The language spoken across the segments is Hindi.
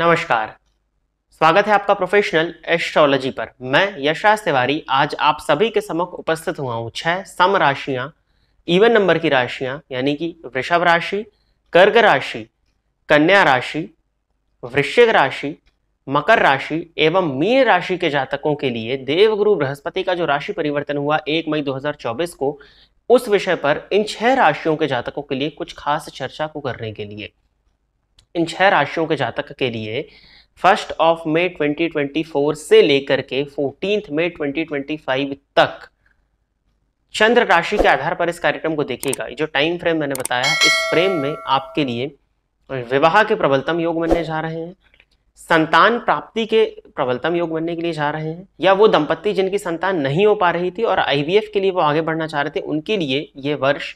नमस्कार स्वागत है आपका प्रोफेशनल एस्ट्रोलॉजी पर मैं यशराज तिवारी आज आप सभी के समक्ष उपस्थित हुआ हूँ छह सम राशियाँ इवन नंबर की राशियाँ यानी कि वृषभ राशि कर्क राशि कन्या राशि वृश्चिक राशि मकर राशि एवं मीन राशि के जातकों के लिए देवगुरु बृहस्पति का जो राशि परिवर्तन हुआ एक मई 2024 को उस विषय पर इन छह राशियों के जातकों के लिए कुछ खास चर्चा को करने के लिए इन छह राशियों के जातक के लिए फर्स्ट ऑफ मे 2024 से लेकर के फोर्टीन मे 2025 तक चंद्र राशि के आधार पर इस कार्यक्रम को देखिएगा जो टाइम फ्रेम मैंने बताया इस फ्रेम में आपके लिए विवाह के प्रबलतम योग बनने जा रहे हैं संतान प्राप्ति के प्रबलतम योग बनने के लिए जा रहे हैं या वो दंपत्ति जिनकी संतान नहीं हो पा रही थी और आईवीएफ के लिए वो आगे बढ़ना चाह रहे थे उनके लिए ये वर्ष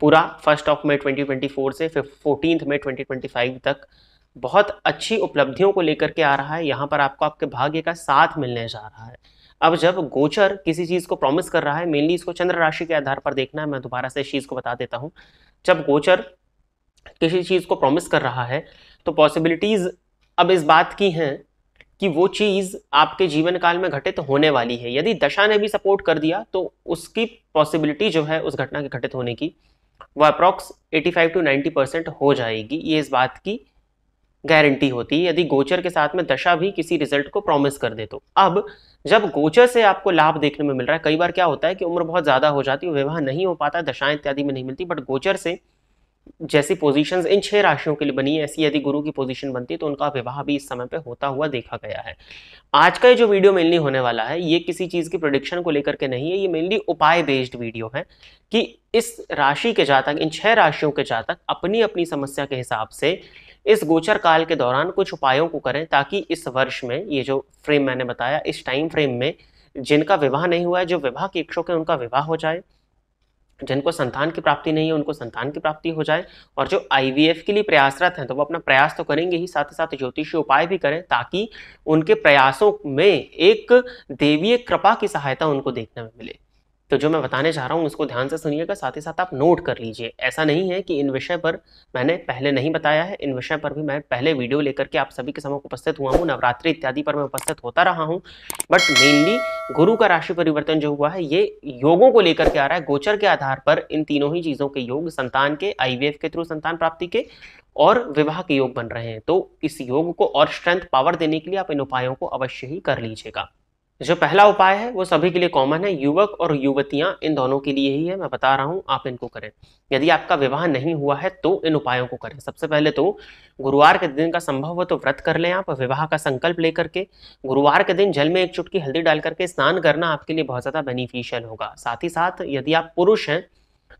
पूरा फर्स्ट ऑफ मई 2024 से फोर्टीन मई 2025 तक बहुत अच्छी उपलब्धियों को लेकर के आ रहा है यहाँ पर आपको आपके भाग्य का साथ मिलने जा रहा है अब जब गोचर किसी चीज़ को प्रॉमिस कर रहा है मेनली इसको चंद्र राशि के आधार पर देखना है मैं दोबारा से इस चीज़ को बता देता हूँ जब गोचर किसी चीज़ को प्रॉमिस कर रहा है तो पॉसिबिलिटीज़ अब इस बात की हैं कि वो चीज़ आपके जीवन काल में घटित होने वाली है यदि दशा ने भी सपोर्ट कर दिया तो उसकी पॉसिबिलिटी जो है उस घटना के घटित होने की वो अप्रॉक्स 85 टू नाइन्टी परसेंट हो जाएगी ये इस बात की गारंटी होती है यदि गोचर के साथ में दशा भी किसी रिजल्ट को प्रॉमिस कर दे तो अब जब गोचर से आपको लाभ देखने में मिल रहा है कई बार क्या होता है कि उम्र बहुत ज़्यादा हो जाती है विवाह नहीं हो पाता दशाएं इत्यादि में नहीं मिलती बट गोचर से जैसी पोजीशंस इन छह राशियों के लिए बनी है ऐसी यदि गुरु की पोजीशन बनती है तो उनका विवाह भी इस समय पे होता हुआ देखा गया है आज का ये जो वीडियो मेनली होने वाला है ये किसी चीज़ की प्रोडिक्शन को लेकर के नहीं है ये मेनली उपाय बेस्ड वीडियो है कि इस राशि के जातक इन छह राशियों के जातक अपनी अपनी समस्या के हिसाब से इस गोचर काल के दौरान कुछ उपायों को करें ताकि इस वर्ष में ये जो फ्रेम मैंने बताया इस टाइम फ्रेम में जिनका विवाह नहीं हुआ है जो विवाह के इच्छुक है उनका विवाह हो जाए जिनको संतान की प्राप्ति नहीं है उनको संतान की प्राप्ति हो जाए और जो आई के लिए प्रयासरत हैं तो वो अपना प्रयास तो करेंगे ही साथ ही साथ ज्योतिषीय उपाय भी करें ताकि उनके प्रयासों में एक देवीय कृपा की सहायता उनको देखने में मिले तो जो मैं बताने चाह रहा हूँ उसको ध्यान से सुनिएगा साथ ही साथ आप नोट कर लीजिए ऐसा नहीं है कि इन विषय पर मैंने पहले नहीं बताया है इन विषय पर भी मैं पहले वीडियो लेकर के आप सभी के समूह उपस्थित हुआ हूँ नवरात्रि इत्यादि पर मैं उपस्थित होता रहा हूँ बट मेनली गुरु का राशि परिवर्तन जो हुआ है ये योगों को लेकर के आ रहा है गोचर के आधार पर इन तीनों ही चीज़ों के योग संतान के आईवीएफ के थ्रू संतान प्राप्ति के और विवाह के योग बन रहे हैं तो इस योग को और स्ट्रेंथ पावर देने के लिए आप इन उपायों को अवश्य ही कर लीजिएगा जो पहला उपाय है वो सभी के लिए कॉमन है युवक और युवतियां इन दोनों के लिए ही है मैं बता रहा हूं आप इनको करें यदि आपका विवाह नहीं हुआ है तो इन उपायों को करें सबसे पहले तो गुरुवार के दिन का संभव हो तो व्रत कर लें आप विवाह का संकल्प लेकर के गुरुवार के दिन जल में एक चुटकी हल्दी डाल करके स्नान करना आपके लिए बहुत ज़्यादा बेनिफिशियल होगा साथ ही साथ यदि आप पुरुष हैं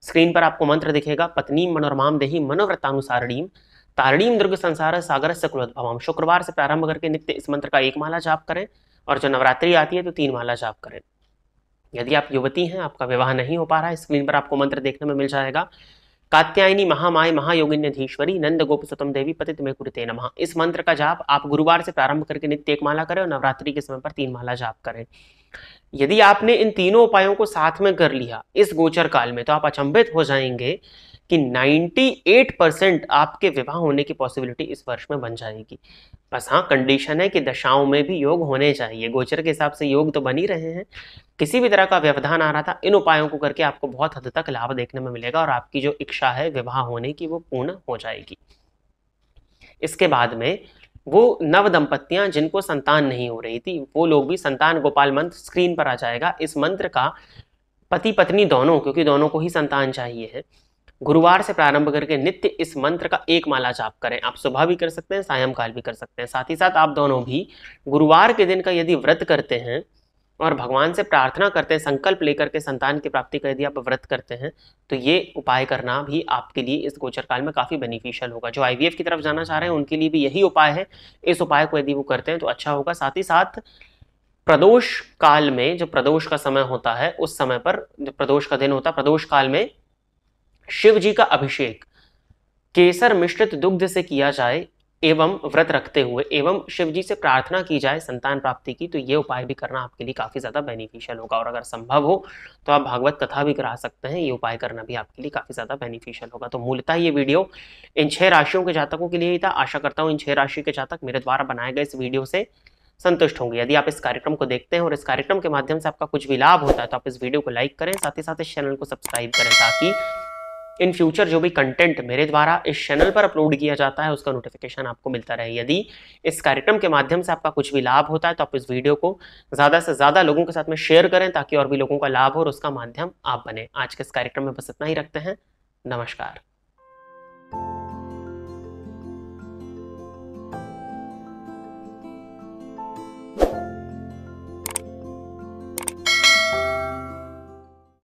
स्क्रीन पर आपको मंत्र दिखेगा पत्नी मनोरमाम देही मनोव्रतानुसारणीम तारणीम दुर्ग संसार सागर से कुल शुक्रवार से प्रारंभ करके नित्य इस मंत्र का एक माला जाप करें और जो नवरात्रि आती है तो तीन माला जाप करें यदि आप युवती हैं आपका विवाह नहीं हो पा रहा है स्क्रीन पर आपको मंत्र देखने में मिल जाएगा कात्यायनी महामाय महायोगिन्यधीश्वरी नंद गोप सतम देवी पतित में कुरते नमः इस मंत्र का जाप आप गुरुवार से प्रारंभ करके नित्य एक माला करें और नवरात्रि के समय पर तीन माला जाप करें यदि आपने इन तीनों उपायों को साथ में कर लिया इस गोचर काल में तो आप अचंभित हो जाएंगे कि 98 परसेंट आपके विवाह होने की पॉसिबिलिटी इस वर्ष में बन जाएगी बस हाँ कंडीशन है कि दशाओं में भी योग होने चाहिए गोचर के हिसाब से योग तो बन ही रहे हैं किसी भी तरह का व्यवधान आ रहा था इन उपायों को करके आपको बहुत हद तक लाभ देखने में मिलेगा और आपकी जो इच्छा है विवाह होने की वो पूर्ण हो जाएगी इसके बाद में वो नव दंपतियां जिनको संतान नहीं हो रही थी वो लोग भी संतान गोपाल मंत्र स्क्रीन पर आ जाएगा इस मंत्र का पति पत्नी दोनों क्योंकि दोनों को ही संतान चाहिए है गुरुवार से प्रारंभ करके नित्य इस मंत्र का एक माला जाप करें आप सुबह भी कर सकते हैं सायंकाल भी कर सकते हैं साथ ही साथ आप दोनों भी गुरुवार के दिन का यदि व्रत करते हैं और भगवान से प्रार्थना करते हैं संकल्प लेकर के संतान की प्राप्ति का यदि आप व्रत करते हैं तो ये उपाय करना भी आपके लिए इस गोचर काल में काफ़ी बेनिफिशियल होगा जो आई की तरफ जाना चाह रहे हैं उनके लिए भी यही उपाय है इस उपाय को यदि वो करते हैं तो अच्छा होगा साथ ही साथ प्रदोष काल में जो प्रदोष का समय होता है उस समय पर जो प्रदोष का दिन होता है प्रदोष काल में शिव जी का अभिषेक केसर मिश्रित दुग्ध से किया जाए एवं व्रत रखते हुए एवं शिव जी से प्रार्थना की जाए संतान प्राप्ति की तो ये उपाय भी करना आपके लिए काफ़ी ज़्यादा बेनिफिशियल होगा और अगर संभव हो तो आप भागवत कथा भी करा सकते हैं ये उपाय करना भी आपके लिए काफ़ी ज़्यादा बेनिफिशियल होगा तो मूलतः ये वीडियो इन छह राशियों के जातकों के लिए ही था आशा करता हूँ इन छह राशि के जातक मेरे द्वारा बनाए गए इस वीडियो से संतुष्ट होंगे यदि आप इस कार्यक्रम को देखते हैं और इस कार्यक्रम के माध्यम से आपका कुछ भी लाभ होता है तो आप इस वीडियो को लाइक करें साथ ही साथ इस चैनल को सब्सक्राइब करें ताकि इन फ्यूचर जो भी कंटेंट मेरे द्वारा इस चैनल पर अपलोड किया जाता है उसका नोटिफिकेशन आपको मिलता रहे यदि इस कार्यक्रम के माध्यम से आपका कुछ भी लाभ होता है तो आप इस वीडियो को ज़्यादा से ज़्यादा लोगों के साथ में शेयर करें ताकि और भी लोगों का लाभ हो और उसका माध्यम आप बने आज के इस कार्यक्रम में बस इतना ही रखते हैं नमस्कार